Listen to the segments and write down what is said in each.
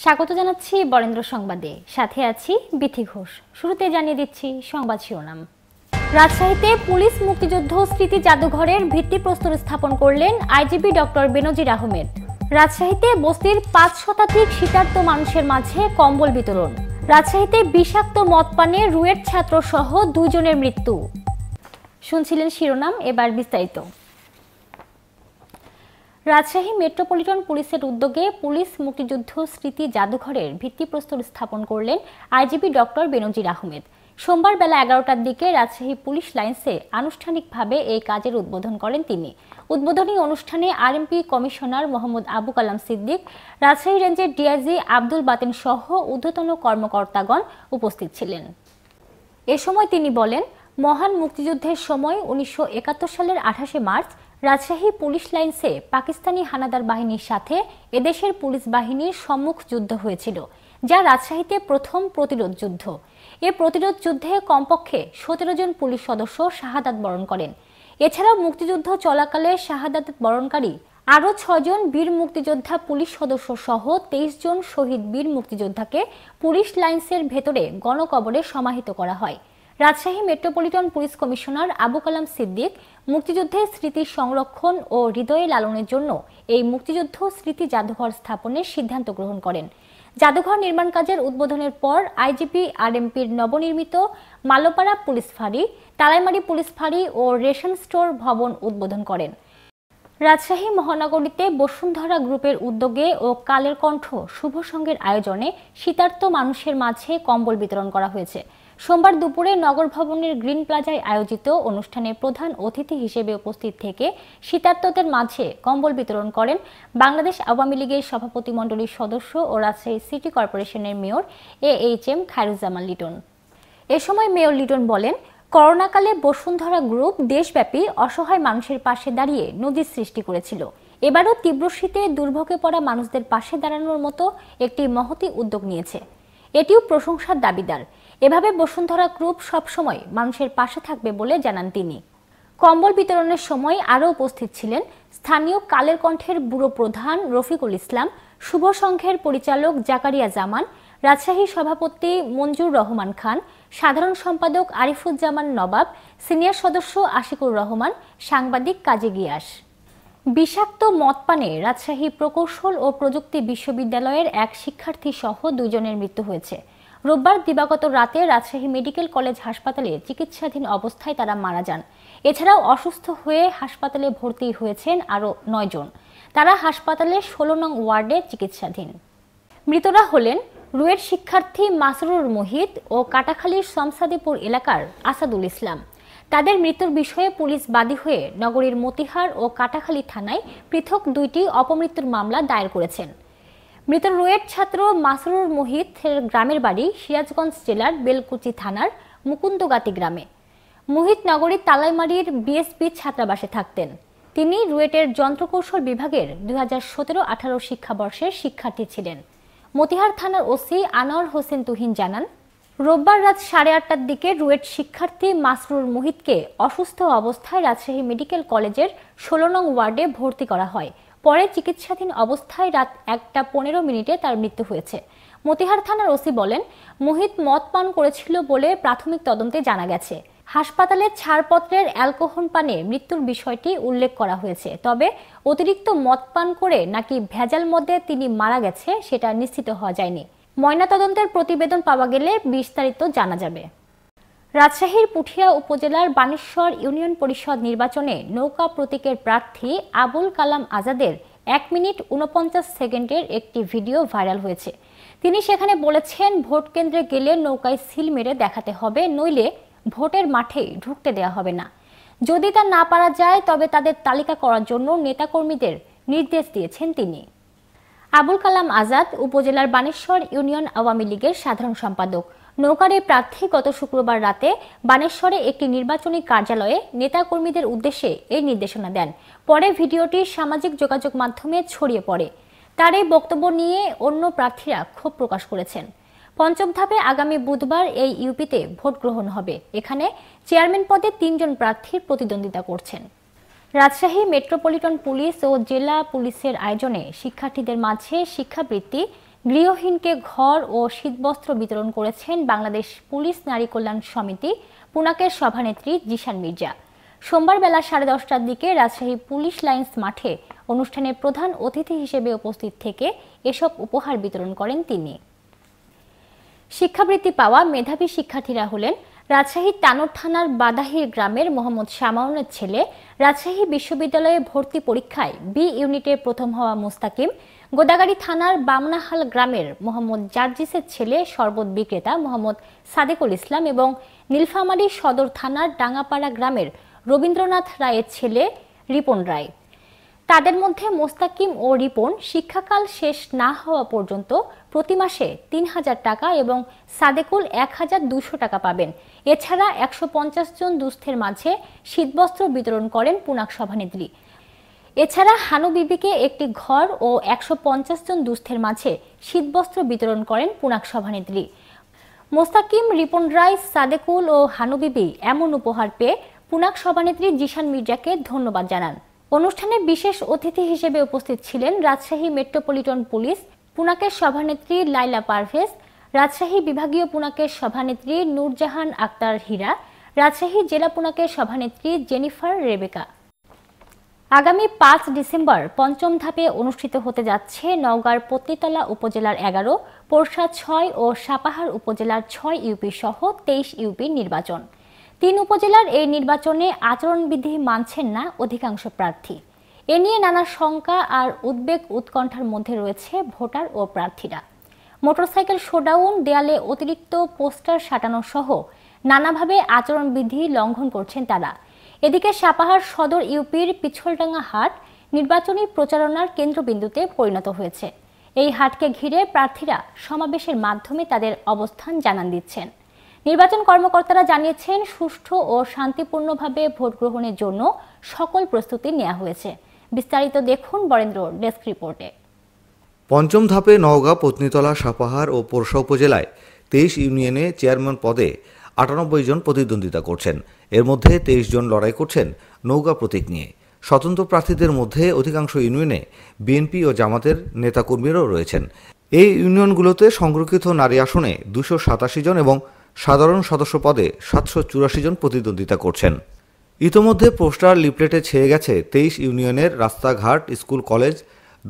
স্বাগত জানাচ্ছি বরেন্দ্র সংবাদে সাথে আছি বিথি ঘোষ শুরুতে জানিয়ে দিচ্ছি সংবাদ শিরোনাম রাজশাহীতে পুলিশ মুক্তিযুদ্ধ স্মৃতি জাদুঘরের ভিত্তি প্রস্তর স্থাপন করলেন আইজিবি ডক্টর বেনজির আহমেদ রাজশাহীতে বস্তির পাঁচ শতাধিক শীতার্থ মানুষের মাঝে কম্বল বিতরণ রাজশাহীতে বিষাক্ত মদপানে রুয়েট ছাত্র সহ দুজনের মৃত্যু শুনছিলেন শিরোনাম এবার বিস্তারিত রাজশাহী মেট্রোপলিটন পুলিশের উদ্যোগে পুলিশ মুক্তিযুদ্ধ স্মৃতি জাদুঘরের ভিত্তিপ্রস্তর স্থাপন করলেন আইজিবি ডক্টর বেনজির আহমেদ সোমবার বেলা এগারোটার দিকে রাজশাহী পুলিশ লাইন্সে আনুষ্ঠানিকভাবে এই কাজের উদ্বোধন করেন তিনি উদ্বোধনী অনুষ্ঠানে আরএমপি কমিশনার মোহাম্মদ আবু কালাম সিদ্দিক রাজশাহী রেঞ্জের ডিআইজি আব্দুল বাতেন সহ ঊর্ধ্বতন কর্মকর্তাগণ উপস্থিত ছিলেন এ সময় তিনি বলেন মহান মুক্তিযুদ্ধের সময় উনিশশো সালের আঠাশে মার্চ রাজশাহী পুলিশ লাইন্সে পাকিস্তানি হানাদার বাহিনীর সাথে এদেশের পুলিশ বাহিনীর সম্মুখ যুদ্ধ হয়েছিল যা রাজশাহীতে প্রথম প্রতিরোধ যুদ্ধ এ প্রতিরোধ যুদ্ধে কমপক্ষে সতেরো জন পুলিশ সদস্য শাহাদাত বরণ করেন এছাড়াও মুক্তিযুদ্ধ চলাকালে শাহাদাত বরণকারী আরও ছজন বীর মুক্তিযোদ্ধা পুলিশ সদস্য সহ তেইশ জন শহীদ বীর মুক্তিযোদ্ধাকে পুলিশ লাইন্সের ভেতরে গণকবরে সমাহিত করা হয় Rajshahi metropolitan police commissioner Abu Kalam Siddique মুক্তিযুদ্ধের স্মৃতি সংরক্ষণ ও হৃদয়ে লালনের জন্য এই মুক্তিযুদ্ধ স্মৃতি জাদুঘর স্থাপনের সিদ্ধান্ত গ্রহণ করেন জাদুঘর নির্মাণ কাজের উদ্বোধনের পর আইজিপি আরএমপির নবনির্মিত মালোপাড়া পুলিশ ফাঁড়ি তালাইমারি পুলিশ ফাঁড়ি ও রেশন স্টোর ভবন উদ্বোধন করেন রাজশাহী মহানগরীতে বসুন্ধরা গ্রুপের উদ্যোগে ও কালের কণ্ঠ শুভ সঙ্গের আয়োজনে শীতার্থ মানুষের মাঝে কম্বল বিতরণ করা হয়েছে সোমবার দুপুরে নগর ভবনের গ্রিন প্লাজায় আয়োজিত অনুষ্ঠানে প্রধান অতিথি হিসেবে উপস্থিত থেকে শীতার্তদের মাঝে কম্বল বিতরণ করেন বাংলাদেশ আওয়ামী লীগের সভাপতিমণ্ডলীর সদস্য ও রাজশাহী সিটি কর্পোরেশনের mayor A H M Khairuzzaman Liton এ সময় মেয়র লিটন বলেন করোনাকালে বসুন্ধরা গ্রুপ দেশব্যাপী অসহায় মানুষের পাশে দাঁড়িয়ে নদীর সৃষ্টি করেছিল এবারও তীব্র শীতে দুর্ভোগে পড়া মানুষদের পাশে দাঁড়ানোর মতো একটি মহতি উদ্যোগ নিয়েছে এটিও প্রশংসার দাবিদার এভাবে বসুন্ধরা গ্রুপ সবসময় মানুষের পাশে থাকবে বলে জানান তিনি কম্বল বিতরণের সময় আরও উপস্থিত ছিলেন স্থানীয় কালের কণ্ঠের ব্যুরো প্রধান রফিকুল ইসলাম শুভ সংঘের পরিচালক জাকারিয়া জামান রাজশাহী সভাপতি মঞ্জুর রহমান খান সাধারণ সম্পাদক আরিফুজ্জামান নবাব সিনিয়র সদস্য আশিকুর রহমান সাংবাদিক কাজী গিয়াস বিষাক্ত মদপানে রাজশাহী প্রকৌশল ও প্রযুক্তি বিশ্ববিদ্যালয়ের এক শিক্ষার্থী সহ দুজনের মৃত্যু হয়েছে রোববার দিবাগত রাতে রাজশাহী মেডিকেল কলেজ হাসপাতালে চিকিৎসাধীন অবস্থায় তারা মারা যান এছাড়াও অসুস্থ হয়ে হাসপাতালে ভর্তি হয়েছেন আরও নয়জন তারা হাসপাতালে ষোলো নং ওয়ার্ডে চিকিৎসাধীন মৃতরা হলেন রুয়ের শিক্ষার্থী মাসরুর মোহিত ও কাটাখালীর শমসাদিপুর এলাকার আসাদুল ইসলাম তাদের মৃত্যুর বিষয়ে পুলিশ বাদী হয়ে নগরীর মতিহার ও কাটাখালী থানায় পৃথক দুইটি অপমৃত্যুর মামলা দায়ের করেছেন মৃত রুয়েট ছাত্র মাসরুর মোহিতের গ্রামের বাড়ি সিরাজগঞ্জ জেলার বেলকুচি থানার মুকুন্দগাতি গ্রামে মোহিত নগরীর তালাইমারির বিএসপি ছাত্রাবাসে থাকতেন তিনি রুয়েটের যন্ত্রকৌশল বিভাগের দুই হাজার সতেরো আঠারো শিক্ষাবর্ষের শিক্ষার্থী ছিলেন মতিহার থানার ওসি আনোয়ার হোসেন তুহিন জানান রোববার রাত সাড়ে আটটার দিকে রুয়েট শিক্ষার্থী মাসরুর মুহিতকে অসুস্থ অবস্থায় রাজশাহী মেডিকেল কলেজের ষোলো নং ওয়ার্ডে ভর্তি করা হয় পরে চিকিৎসাধীন অবস্থায় রাত একটা পনেরো মিনিটে তার মৃত্যু হয়েছে মতিহার থানার ওসি বলেন মোহিত মদ পান করেছিল বলে প্রাথমিক তদন্তে জানা গেছে হাসপাতালে ছাড়পত্রের অ্যালকোহল পানে মৃত্যুর বিষয়টি উল্লেখ করা হয়েছে তবে অতিরিক্ত মদ পান করে নাকি ভেজাল মদে তিনি মারা গেছে সেটা নিশ্চিত হওয়া যায়নি ময়নাতদন্তের প্রতিবেদন পাওয়া গেলে বিস্তারিত জানা যাবে রাজশাহীর পুঠিয়া উপজেলার বানেশ্বর ইউনিয়ন পরিষদ নির্বাচনে নৌকা প্রতীকের প্রার্থী আবুল কালাম আজাদের এক মিনিট উনপঞ্চাশ সেকেন্ডের একটি ভিডিও ভাইরাল হয়েছে তিনি সেখানে বলেছেন ভোট কেন্দ্রে গেলে নৌকায় সিল মেরে দেখাতে হবে নইলে ভোটের মাঠে ঢুকতে দেয়া হবে না যদি তা না পারা যায় তবে তাদের তালিকা করার জন্য নেতাকর্মীদের নির্দেশ দিয়েছেন তিনি আবুল কালাম আজাদ উপজেলার বানেশ্বর ইউনিয়ন আওয়ামী লীগের সাধারণ সম্পাদক নৌকারে প্রার্থী গত শুক্রবার রাতে বানেশ্বরে একটি নির্বাচনী কার্যালয়ে নেতাকর্মীদের উদ্দেশ্যে এই নির্দেশনা দেন পরে ভিডিওটি সামাজিক যোগাযোগ মাধ্যমে ছড়িয়ে পড়ে তার এই বক্তব্য নিয়ে অন্য প্রার্থীরা ক্ষোভ প্রকাশ করেছেন পঞ্চম ধাপে আগামী বুধবার এই ইউপিতে ভোট গ্রহণ হবে এখানে চেয়ারম্যান পদে তিনজন প্রার্থীর প্রতিদ্বন্দ্বিতা করছেন রাজশাহী মেট্রোপলিটন পুলিশ ও জেলা পুলিশের আয়োজনে শিক্ষার্থীদের মাঝে শিক্ষাবৃত্তি গৃহহীনকে ঘর ও শীতবস্ত্র বিতরণ করেছেন বাংলাদেশ পুলিশ নারী কল্যাণ সমিতি পুনাকের সভানেত্রী জিশান মির্জা সোমবার বেলা সাড়ে দশটার দিকে রাজশাহী পুলিশ লাইন্স মাঠে অনুষ্ঠানে প্রধান অতিথি হিসেবে উপস্থিত থেকে এসব উপহার বিতরণ করেন তিনি শিক্ষাবৃত্তি পাওয়া মেধাবী শিক্ষার্থীরা হলেন রাজশাহীর টানর থানার বাদাহির গ্রামের মোহাম্মদ শামাউনের ছেলে রাজশাহী বিশ্ববিদ্যালয়ে ভর্তি পরীক্ষায় বি ইউনিটে প্রথম হওয়া মুস্তাকিম গোদাগাড়ি থানার বামনাহাল গ্রামের মোহাম্মদ জার্জিসের ছেলে শরবত বিক্রেতা মোহাম্মদ সাদেকুল ইসলাম এবং নীলফামারী সদর থানার ডাঙ্গাপাড়া গ্রামের রবীন্দ্রনাথ রায়ের ছেলে রিপন রায় তাদের মধ্যে মোস্তাকিম ও রিপন শিক্ষাকাল শেষ না হওয়া পর্যন্ত প্রতি মাসে তিন হাজার টাকা এবং সাদেকুল এক হাজার দুশো টাকা পাবেন এছাড়া একশো পঞ্চাশ জন দুস্থের মাঝে শীতবস্ত্র বিতরণ করেন পুনাক সভানেত্রী এছাড়া হানু বিবিকে একটি ঘর ও একশো পঞ্চাশ জন দুস্থের মাঝে শীতবস্ত্র বিতরণ করেন পুনাক সভানেত্রী মোস্তাকিম রিপন রায় সাদেকুল ও বিবি এমন উপহার পেয়ে পুনাক সভানেত্রী জিশান মির্জাকে ধন্যবাদ জানান অনুষ্ঠানে বিশেষ অতিথি হিসেবে উপস্থিত ছিলেন রাজশাহী মেট্রোপলিটন পুলিশ পুনাকের সভানেত্রী লাইলা পারভেজ রাজশাহী বিভাগীয় পুনাকের সভানেত্রী নূরজাহান আক্তার হীরা রাজশাহী জেলা পুনাকের সভানেত্রী জেনিফার রেবেকা আগামী পাঁচ ডিসেম্বর পঞ্চম ধাপে অনুষ্ঠিত হতে যাচ্ছে নওগাঁর পত্নীতলা উপজেলার এগারো পোরশা ছয় ও সাপাহার উপজেলার ছয় ইউপি সহ তেইশ ইউপি নির্বাচন তিন উপজেলার এই নির্বাচনে আচরণবিধি মানছেন না অধিকাংশ প্রার্থী এ নিয়ে নানা শঙ্কা আর উদ্বেগ উৎকণ্ঠার মধ্যে রয়েছে ভোটার ও প্রার্থীরা মোটরসাইকেল শোডাউন দেয়ালে অতিরিক্ত পোস্টার সাটানো সহ নানাভাবে আচরণবিধি লঙ্ঘন করছেন তারা এদিকে সাপাহার সদর ইউপির পিছলডাঙ্গা হাট নির্বাচনী প্রচারণার কেন্দ্রবিন্দুতে পরিণত হয়েছে এই হাটকে ঘিরে প্রার্থীরা সমাবেশের মাধ্যমে তাদের অবস্থান জানান দিচ্ছেন নির্বাচন কর্মকর্তারা জানিয়েছেন সুষ্ঠু ও শান্তিপূর্ণভাবে ভোট গ্রহণের জন্য সকল প্রস্তুতি নেওয়া হয়েছে বিস্তারিত দেখুন বরেন্দ্র ডেস্ক রিপোর্টে পঞ্চম ধাপে নওগাঁ পত্নীতলা সাপাহার ও পোরশা উপজেলায় তেইশ ইউনিয়নে চেয়ারম্যান পদে আটানব্বই জন প্রতিদ্বন্দ্বিতা করছেন এর মধ্যে তেইশ জন লড়াই করছেন নৌকা প্রতীক নিয়ে স্বতন্ত্র প্রার্থীদের মধ্যে অধিকাংশ ইউনিয়নে বিএনপি ও জামাতের নেতাকর্মীরাও রয়েছেন এই ইউনিয়নগুলোতে সংরক্ষিত নারী আসনে দুশো সাতাশি জন এবং সাধারণ সদস্য পদে সাতশো চুরাশি জন প্রতিদ্বন্দ্বিতা করছেন ইতোমধ্যে পোস্টার লিফলেটে ছেয়ে গেছে তেইশ ইউনিয়নের রাস্তাঘাট স্কুল কলেজ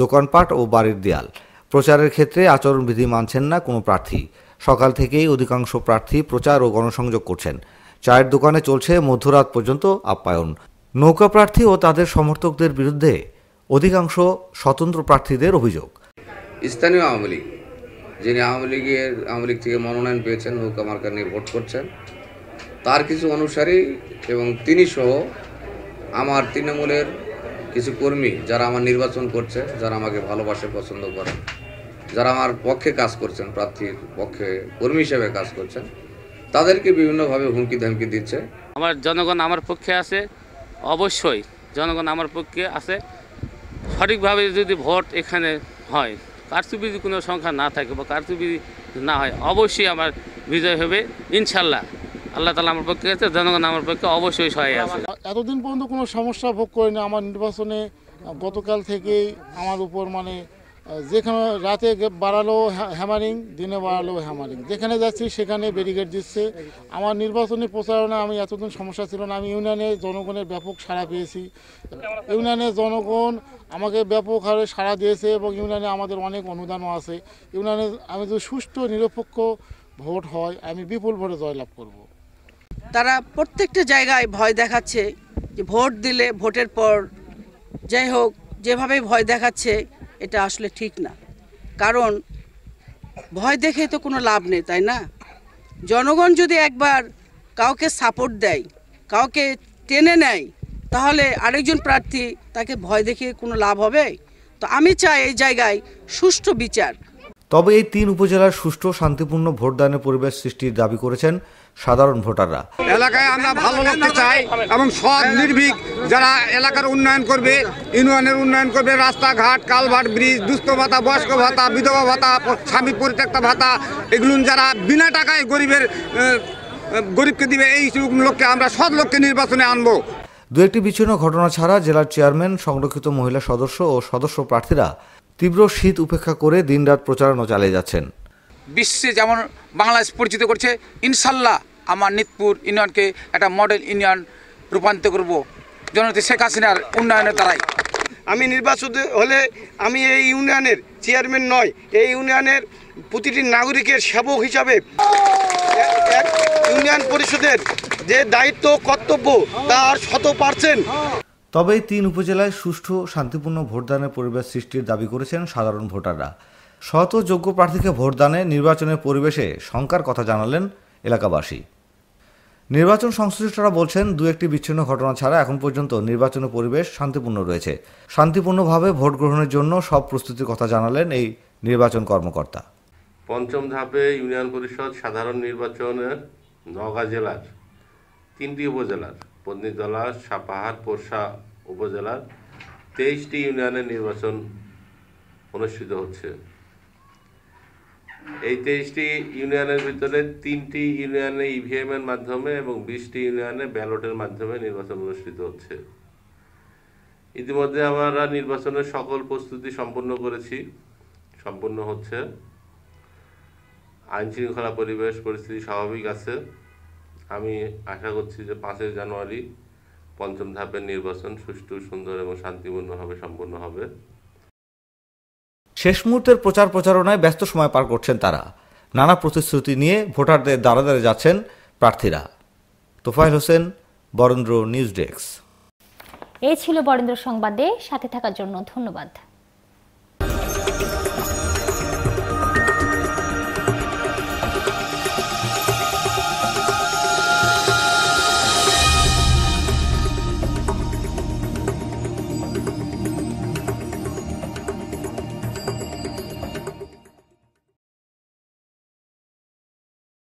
দোকানপাট ও বাড়ির দেয়াল প্রচারের ক্ষেত্রে আচরণবিধি মানছেন না কোনো প্রার্থী সকাল থেকেই অধিকাংশ প্রার্থী প্রচার ও গণসংযোগ করছেন চায়ের দোকানে চলছে মধ্যরাত পর্যন্ত আপ্যায়ন নৌকা প্রার্থী ও তাদের সমর্থকদের বিরুদ্ধে অধিকাংশ স্বতন্ত্র প্রার্থীদের অভিযোগ স্থানীয় আওয়ামী লীগ যিনি আওয়ামী লীগের আওয়ামী লীগ থেকে মনোনয়ন পেয়েছেন নৌকা আমার নিয়ে ভোট করছেন তার কিছু অনুসারী এবং তিনি সহ আমার তৃণমূলের কিছু কর্মী যারা আমার নির্বাচন করছে যারা আমাকে ভালোবাসে পছন্দ করে যারা আমার পক্ষে কাজ করছেন প্রার্থীর পক্ষে কর্মী হিসেবে কাজ করছেন তাদেরকে বিভিন্নভাবে হুমকি ধমকি দিচ্ছে আমার জনগণ আমার পক্ষে আছে অবশ্যই জনগণ আমার পক্ষে আছে সঠিকভাবে যদি ভোট এখানে হয় কারচুপির কোনো সংখ্যা না থাকে বা কারচুপি না হয় অবশ্যই আমার বিজয় হবে ইনশাল্লাহ আল্লাহ তালা আমার পক্ষে আছে জনগণ আমার পক্ষে অবশ্যই সহায় আছে এতদিন পর্যন্ত কোনো সমস্যা ভোগ করেনি আমার নির্বাচনে গতকাল থেকেই আমার উপর মানে যেখানে রাতে বাড়ালো হ্যামারিং দিনে বাড়ালো হ্যামারিং যেখানে যাচ্ছি সেখানে ব্যারিকেড দিচ্ছে আমার নির্বাচনী প্রচারণা আমি এতদিন সমস্যা ছিল না আমি ইউনিয়নে জনগণের ব্যাপক সাড়া পেয়েছি ইউনিয়নে জনগণ আমাকে ব্যাপক হারে সাড়া দিয়েছে এবং ইউনিয়নে আমাদের অনেক অনুদানও আছে ইউনিয়নে আমি যদি সুষ্ঠু নিরপেক্ষ ভোট হয় আমি বিপুল ভোটে জয়লাভ করব। তারা প্রত্যেকটা জায়গায় ভয় দেখাচ্ছে যে ভোট দিলে ভোটের পর যাই হোক যেভাবে ভয় দেখাচ্ছে এটা আসলে ঠিক না কারণ ভয় দেখে তো কোনো লাভ নেই তাই না জনগণ যদি একবার কাউকে সাপোর্ট দেয় কাউকে টেনে নেয় তাহলে আরেকজন প্রার্থী তাকে ভয় দেখে কোনো লাভ হবে তো আমি চাই এই জায়গায় সুষ্ঠু বিচার তবে এই তিন উপজেলার সুষ্ঠু শান্তিপূর্ণ ভোটদানের পরিবেশ সৃষ্টির দাবি করেছেন সাধারণ ভোটাররা এলাকায় আমরা ভালো লোককে চাই এবং সৎ নির্ভীক যারা এলাকার উন্নয়ন করবে ইউনিয়নের উন্নয়ন করবে রাস্তাঘাট কালভার্ট ব্রিজ দুস্থ ভাতা বয়স্ক ভাতা বিধবা ভাতা স্বামী পরিত্যক্ত ভাতা এগুলো যারা বিনা টাকায় গরিবের গরিবকে দিবে এই লোককে আমরা সৎ লোককে নির্বাচনে আনবো দু একটি বিচ্ছিন্ন ঘটনা ছাড়া জেলার চেয়ারম্যান সংরক্ষিত মহিলা সদস্য ও সদস্য প্রার্থীরা তীব্র শীত উপেক্ষা করে দিনরাত প্রচারণা চালিয়ে যাচ্ছেন বিশ্বে যেমন বাংলাদেশ পরিচিত করছে ইনশাল্লাহ আমার নিতপুর ইউনিয়নকে একটা মডেল ইউনিয়ন রূপান্তর করব জনতি শেখ হাসিনার উন্নয়নের দ্বারাই আমি নির্বাচিত হলে আমি এই ইউনিয়নের চেয়ারম্যান নয় এই ইউনিয়নের প্রতিটি নাগরিকের সেবক হিসাবে ইউনিয়ন পরিষদের যে দায়িত্ব কর্তব্য তার শত পারছেন তবে তিন উপজেলায় সুষ্ঠু শান্তিপূর্ণ ভোটদানের পরিবেশ সৃষ্টির দাবি করেছেন সাধারণ ভোটাররা শত যোগ্য প্রার্থীকে ভোটদানে নির্বাচনের পরিবেশে শঙ্কার কথা জানালেন এলাকাবাসী নির্বাচন সংশ্লিষ্টরা বলছেন দু একটি বিচ্ছিন্ন ঘটনা ছাড়া এখন পর্যন্ত নির্বাচনের পরিবেশ শান্তিপূর্ণ রয়েছে শান্তিপূর্ণভাবে ভোট গ্রহণের জন্য সব প্রস্তুতির কথা জানালেন এই নির্বাচন কর্মকর্তা পঞ্চম ধাপে ইউনিয়ন পরিষদ সাধারণ নির্বাচনে নওগাঁ জেলার তিনটি উপজেলার পত্নীতলা সাপাহার পোরশা উপজেলার তেইশটি ইউনিয়নের নির্বাচন অনুষ্ঠিত হচ্ছে এই তেইশটি ইউনিয়নের ভিতরে তিনটি ইউনিয়নে ইভিএমের e মাধ্যমে এবং বিশটি ইউনিয়নে ব্যালটের মাধ্যমে নির্বাচন অনুষ্ঠিত হচ্ছে ইতিমধ্যে আমরা নির্বাচনের সকল প্রস্তুতি সম্পন্ন করেছি সম্পন্ন হচ্ছে আইন শৃঙ্খলা পরিবেশ পরিস্থিতি স্বাভাবিক আছে আমি আশা করছি যে পাঁচই জানুয়ারি পঞ্চম ধাপের নির্বাচন সুষ্ঠু সুন্দর এবং শান্তিপূর্ণভাবে সম্পন্ন হবে শেষ মুহূর্তের প্রচার প্রচারণায় ব্যস্ত সময় পার করছেন তারা নানা প্রতিশ্রুতি নিয়ে ভোটারদের দ্বারা দ্বারে যাচ্ছেন প্রার্থীরা তোফাইল হোসেন বরেন্দ্র নিউজ ডেস্ক এই ছিল বরেন্দ্র সংবাদে সাথে থাকার জন্য ধন্যবাদ